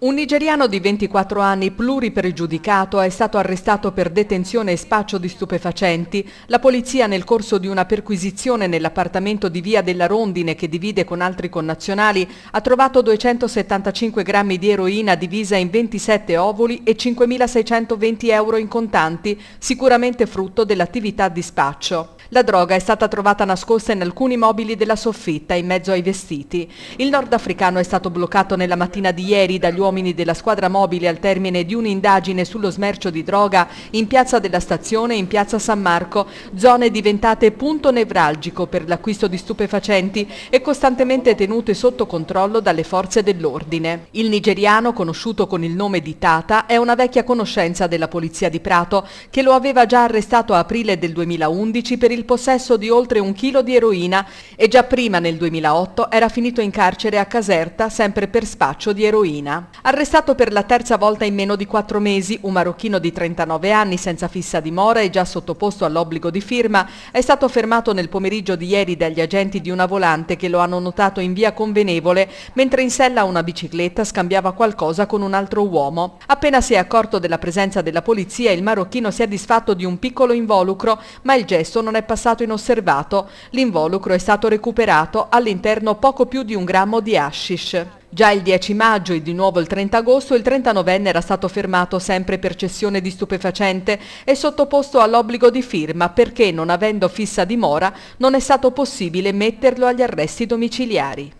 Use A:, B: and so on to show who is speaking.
A: Un nigeriano di 24 anni pluripregiudicato è stato arrestato per detenzione e spaccio di stupefacenti. La polizia nel corso di una perquisizione nell'appartamento di via della Rondine che divide con altri connazionali ha trovato 275 grammi di eroina divisa in 27 ovoli e 5.620 euro in contanti, sicuramente frutto dell'attività di spaccio. La droga è stata trovata nascosta in alcuni mobili della soffitta in mezzo ai vestiti. Il nordafricano è stato bloccato nella mattina di ieri dagli uomini uomini della squadra mobile al termine di un'indagine sullo smercio di droga in piazza della stazione e in piazza San Marco, zone diventate punto nevralgico per l'acquisto di stupefacenti e costantemente tenute sotto controllo dalle forze dell'ordine. Il nigeriano, conosciuto con il nome di Tata, è una vecchia conoscenza della polizia di Prato che lo aveva già arrestato a aprile del 2011 per il possesso di oltre un chilo di eroina e già prima nel 2008 era finito in carcere a Caserta sempre per spaccio di eroina. Arrestato per la terza volta in meno di quattro mesi, un marocchino di 39 anni senza fissa dimora e già sottoposto all'obbligo di firma, è stato fermato nel pomeriggio di ieri dagli agenti di una volante che lo hanno notato in via convenevole mentre in sella a una bicicletta scambiava qualcosa con un altro uomo. Appena si è accorto della presenza della polizia, il marocchino si è disfatto di un piccolo involucro, ma il gesto non è passato inosservato. L'involucro è stato recuperato all'interno poco più di un grammo di hashish. Già il 10 maggio e di nuovo il 30 agosto il 39enne era stato fermato sempre per cessione di stupefacente e sottoposto all'obbligo di firma perché non avendo fissa dimora non è stato possibile metterlo agli arresti domiciliari.